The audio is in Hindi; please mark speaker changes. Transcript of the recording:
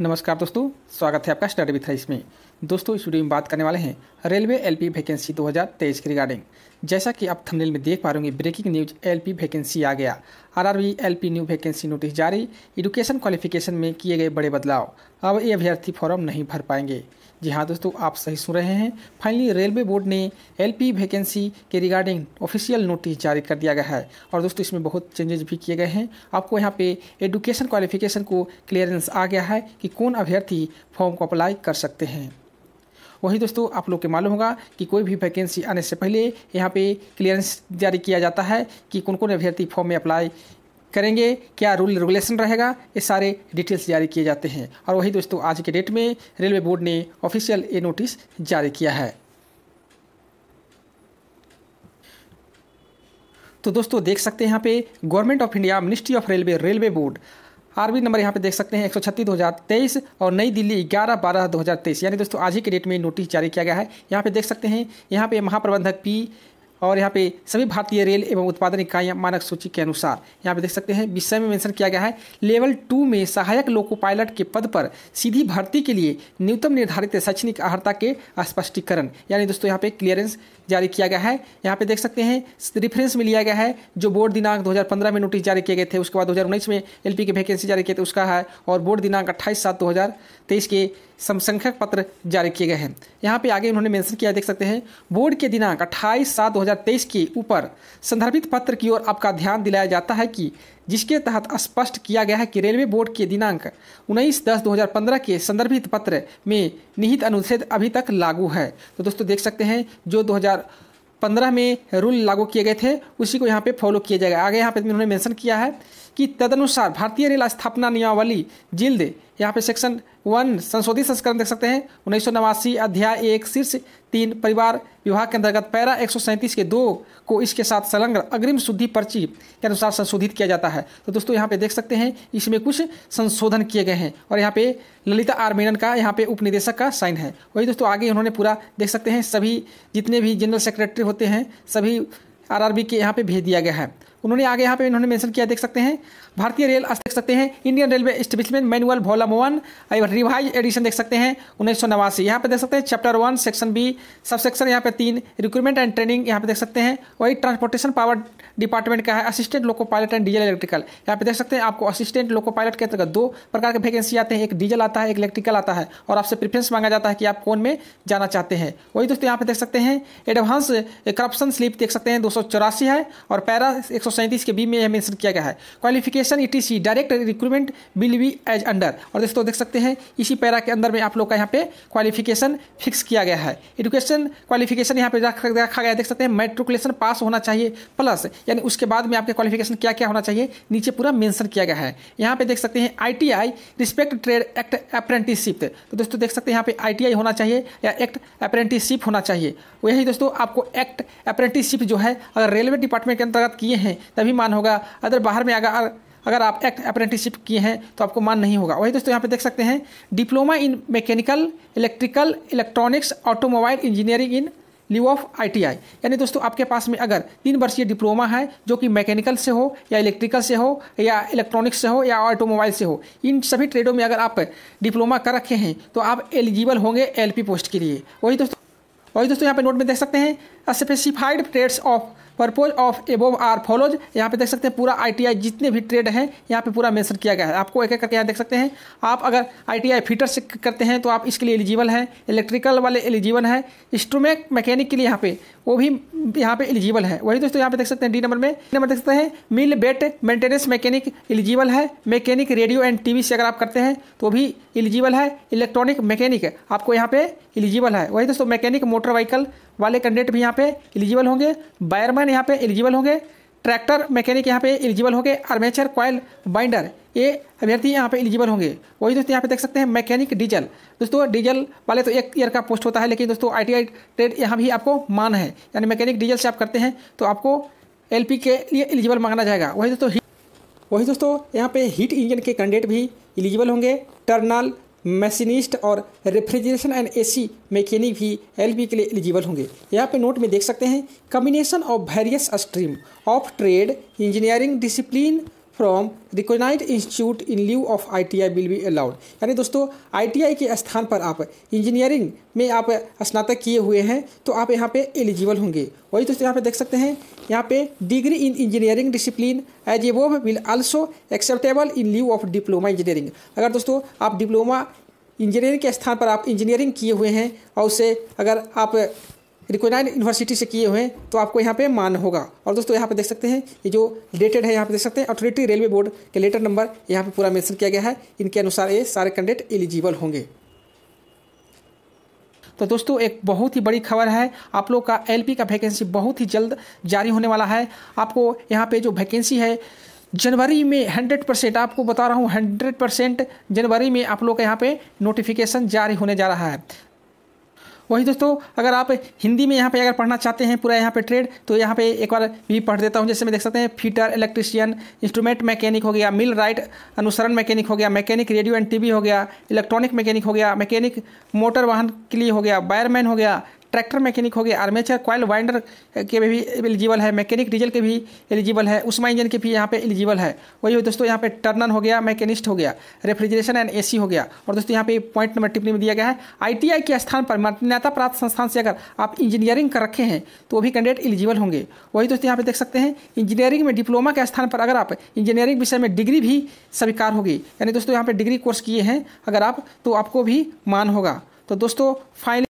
Speaker 1: नमस्कार दोस्तों स्वागत है आपका स्टडी विथ में दोस्तों इस वीडियो में बात करने वाले हैं रेलवे एलपी वैकेंसी 2023 की रिगार्डिंग जैसा कि आप थंबनेल में देख पा रहे ब्रेकिंग न्यूज एलपी वैकेंसी आ गया RRB LP new vacancy notice जारी एडुकेशन क्वालिफिकेशन में किए गए बड़े बदलाव अब ये अभ्यर्थी फॉर्म नहीं भर पाएंगे जी हाँ दोस्तों आप सही सुन रहे हैं फाइनली रेलवे बोर्ड ने एल पी वैकेंसी के रिगार्डिंग ऑफिशियल नोटिस जारी कर दिया गया है और दोस्तों इसमें बहुत चेंजेज भी किए गए हैं आपको यहाँ पे एडुकेशन क्वालिफिकेशन को क्लियरेंस आ गया है कि कौन अभ्यर्थी फॉर्म को अप्लाई कर सकते हैं वही दोस्तों आप लोग के मालूम होगा कि कोई भी वैकेंसी आने से पहले यहाँ पे क्लियरेंस जारी किया जाता है कि कौन कौन अभ्यर्थी फॉर्म में अप्लाई करेंगे क्या रूल रेगुलेशन रहेगा ये सारे डिटेल्स जारी किए जाते हैं और वही दोस्तों आज के डेट में रेलवे बोर्ड ने ऑफिशियल ये नोटिस जारी किया है तो दोस्तों देख सकते हैं यहाँ पे government of India ministry of railway railway board RB number यहाँ पे देख सकते हैं एक सौ छत्तीस दो हज़ार तेईस और नई दिल्ली ग्यारह बारह दो हज़ार तेईस यानी दोस्तों आज ही के डेट में नोटिस जारी किया गया है यहाँ पे देख सकते हैं यहाँ पे महाप्रबंधक पी और यहाँ पे सभी भारतीय रेल एवं उत्पादन इकाइयाँ मानक सूची के अनुसार यहाँ पे देख सकते हैं विषय में मेंशन किया गया है लेवल टू में सहायक लोको पायलट के पद पर सीधी भर्ती के लिए न्यूनतम निर्धारित शैक्षणिक अर्हता के स्पष्टीकरण यानी दोस्तों यहाँ पे क्लियरेंस जारी किया गया है यहाँ पे देख सकते हैं रिफरेंस में लिया गया है जो बोर्ड दिनांक 2015 में नोटिस जारी किए गए थे उसके बाद 2019 में एलपी की वैकेंसी जारी किए थे उसका है और बोर्ड दिनांक अट्ठाईस सात 2023 के समसंख्यक पत्र जारी किए गए हैं यहाँ पे आगे उन्होंने मेंशन किया देख सकते हैं बोर्ड के दिनांक अट्ठाईस सात दो के ऊपर संदर्भित पत्र की ओर आपका ध्यान दिलाया जाता है कि जिसके तहत स्पष्ट किया गया है कि रेलवे बोर्ड के दिनांक उन्नीस दस पंद्रह के संदर्भित पत्र में निहित अनुच्छेद अभी तक लागू है तो दोस्तों देख सकते हैं जो 2015 में रूल लागू किए गए थे उसी को यहाँ पे फॉलो किया जाएगा आगे यहाँ पे इन्होंने मेंशन किया है कि तदनुसार भारतीय रेल स्थापना नियमावली जिल्द यहाँ पे सेक्शन वन संशोधित संस्करण देख सकते हैं उन्नीस अध्याय एक शीर्ष तीन परिवार विभाग के अंतर्गत पैरा एक के दो को इसके साथ संलग्न अग्रिम शुद्धि पर्ची के अनुसार संशोधित किया जाता है तो दोस्तों यहाँ पे देख सकते हैं इसमें कुछ संशोधन किए गए हैं और यहाँ पे ललिता आर मेनन का यहाँ पे उपनिदेशक का साइन है वही दोस्तों आगे उन्होंने पूरा देख सकते हैं सभी जितने भी जनरल सेक्रेटरी होते हैं सभी आर के यहाँ पे भेज दिया गया है उन्होंने आगे यहाँ पे इन्होंने मेंशन किया देख सकते हैं भारतीय रेल देख सकते हैं Indian railway establishment manual volume one revise edition देख सकते हैं उन्नीस सौ नवासी यहाँ पे देख सकते हैं chapter one section B sub section यहाँ पे तीन रिक्रूटमेंट एंड ट्रेनिंग यहाँ पे देख सकते हैं वही ट्रांसपोर्टेशन पावर डिपार्टमेंट का है assistant loco pilot and diesel electrical यहाँ पे देख सकते हैं आपको असिस्टेंट लोको पायलट के अंतर्गत दो प्रकार के वैकेंसी आते हैं एक डीजल आता है एक इलेक्ट्रिकल आता है और आपसे प्रेफरेंस मांगा जाता है कि आप कौन में जाना चाहते हैं वही दोस्तों यहाँ पे देख सकते हैं एडवांस करप्शन स्लिप देख सकते हैं दो है और पैरा एक सैंतीस के बी में यह मेंशन किया गया है qualification E direct recruitment will be as under और दोस्तों देख सकते हैं इसी पैरा के अंदर में आप लोग का यहाँ पे क्वालिफिकेशन फिक्स किया गया है एजुकेशन क्वालिफिकेशन यहाँ पे रखा गया देख सकते हैं मेट्रिकुलेशन पास होना चाहिए प्लस यानी उसके बाद में आपके क्वालिफिकेशन क्या क्या होना चाहिए नीचे पूरा मैंशन किया गया है यहाँ पे देख सकते हैं I respect trade act apprenticeship तो दोस्तों देख सकते हैं यहाँ पे आई होना चाहिए या एक्ट अप्रेंटिसशिप होना चाहिए वही दोस्तों आपको एक्ट अप्रेंटिसशिप जो है अगर रेलवे डिपार्टमेंट के अंतर्गत किए हैं तभी मान होगा अदर बाहर में आगा अगर आप एक्ट अप्रेंटिसशिप किए हैं तो आपको मान नहीं होगा वही दोस्तों यहाँ पे देख सकते हैं diploma in mechanical electrical electronics automobile engineering in lieu of ITI यानी दोस्तों आपके पास में अगर तीन वर्षीय डिप्लोमा है जो कि मैकेनिकल से हो या इलेक्ट्रिकल से हो या इलेक्ट्रॉनिक्स से हो या ऑटोमोबाइल से हो इन सभी ट्रेडों में अगर आप डिप्लोमा कर रखे हैं तो आप एलिजिबल होंगे एल पोस्ट के लिए वही दोस्तों वही दोस्तों यहाँ पर नोट में देख सकते हैं specified trades of purpose of above are follows यहाँ पे देख सकते हैं पूरा आईटीआई जितने भी ट्रेड हैं यहाँ पे पूरा मेंशन किया गया है आपको एक एक करके यहाँ देख सकते हैं आप अगर आईटीआई फीटर से करते हैं तो आप इसके लिए एलिजिबल हैं इलेक्ट्रिकल वाले एलिजिबल हैं इंस्ट्रूमेंट मैकेनिक के लिए यहाँ पे वो भी यहाँ पे एलिजिबल है वही दोस्तों यहाँ पे देख सकते हैं डी नंबर में नंबर देख सकते हैं millwright maintenance mechanic eligible है मैकेनिक रेडियो एंड टीवी से अगर आप करते हैं तो भी एलिजिबल है इलेक्ट्रॉनिक मैकेनिक आपको यहाँ पे एलिजिबल है वही दोस्तों मैकेनिक मोटर व्हीकल वाले कैंडिडेट भी यहाँ पे एलिजिबल होंगे बायरमैन यहाँ पे एलिजिबल होंगे ट्रैक्टर मैकेनिक यहाँ पे एलिजिबल होंगे आर्मेचर कॉयल बाइंडर ये अभ्यर्थी यहाँ पे एलिजिबल होंगे वही दोस्तों यहाँ पे देख सकते हैं मैकेनिक डीजल दोस्तों डीजल वाले तो एक ईयर का पोस्ट होता है लेकिन दोस्तों आई ट्रेड यहाँ भी आपको मान है यानी मैकेनिक डीजल से आप करते हैं तो आपको एल के लिए एलिजिबल मांगना जाएगा वही दोस्तों वही दोस्तों यहाँ पे हीट इंजन के कैंडिडेट भी एलिजिबल होंगे टर्नल मशीनिस्ट और रेफ्रिजरेशन एंड एसी मैकेनिक भी एलबी के लिए एलिजिबल होंगे यहाँ पे नोट में देख सकते हैं combination of various stream of trade engineering discipline from recognise institute in lieu of I will be allowed यानी दोस्तों आई के स्थान पर आप इंजीनियरिंग में आप स्नातक किए हुए हैं तो आप यहाँ पे एलिजिबल होंगे वही दोस्तों यहाँ पे देख सकते हैं यहाँ पे degree in engineering discipline as वो will also acceptable in lieu of diploma engineering अगर दोस्तों आप डिप्लोमा इंजीनियरिंग के स्थान पर आप इंजीनियरिंग किए हुए हैं और उसे अगर आप रिकोनाइन यूनिवर्सिटी से किए हुए हैं तो आपको यहाँ पे मान होगा और दोस्तों यहाँ पे देख सकते हैं ये जो डेटेड है यहाँ पे देख सकते हैं अथॉरिटी रेलवे बोर्ड के लेटर नंबर यहाँ पे पूरा मेंशन किया गया है इनके अनुसार ये सारे कैंडिडेट एलिजिबल होंगे तो दोस्तों एक बहुत ही बड़ी खबर है आप लोग का एल का वैकेंसी बहुत ही जल्द जारी होने वाला है आपको यहाँ पे जो वैकेंसी है जनवरी में हंड्रेड परसेंट आपको बता रहा हूँ हंड्रेड परसेंट जनवरी में आप लोग का यहाँ पे नोटिफिकेशन जारी होने जा रहा है वही दोस्तों अगर आप हिंदी में यहाँ पे अगर पढ़ना चाहते हैं पूरा यहाँ पे ट्रेड तो यहाँ पे एक बार भी पढ़ देता हूँ जैसे मैं देख सकते हैं फीटर इलेक्ट्रिशियन इंस्ट्रूमेंट मैकेनिक हो गया मिल राइट अनुसरण मैकेनिक हो गया मैकेनिक रेडियो एंड टीवी हो गया इलेक्ट्रॉनिक मैकेनिक हो गया मैकेनिक मोटर वाहन के लिए हो गया वायरमैन हो गया ट्रैक्टर मैकेनिक हो गए आर्मेचर कॉयल वाइंडर के भी एलिजिबल है मैकेनिक डीजल के भी एलिजिबल है उस्मा इंजन के भी यहाँ पे एलिजिबल है वही दोस्तों यहाँ पे टर्नर हो गया मैकेनिस्ट हो गया रेफ्रिजरेशन एंड एसी हो गया और दोस्तों यहाँ पे पॉइंट नंबर टिप्पणी में दिया गया है आई के स्थान पर मान्यता प्राप्त संस्थान से अगर आप इंजीनियरिंग कर रखे हैं तो भी कैंडिडेट एलिजिबल होंगे वही दोस्तों यहाँ पे देख सकते हैं इंजीनियरिंग में डिप्लोमा के स्थान पर अगर आप इंजीनियरिंग विषय में डिग्री भी स्वीकार होगी यानी दोस्तों यहाँ पर डिग्री कोर्स किए हैं अगर आप तो आपको भी मान होगा तो दोस्तों फाइनल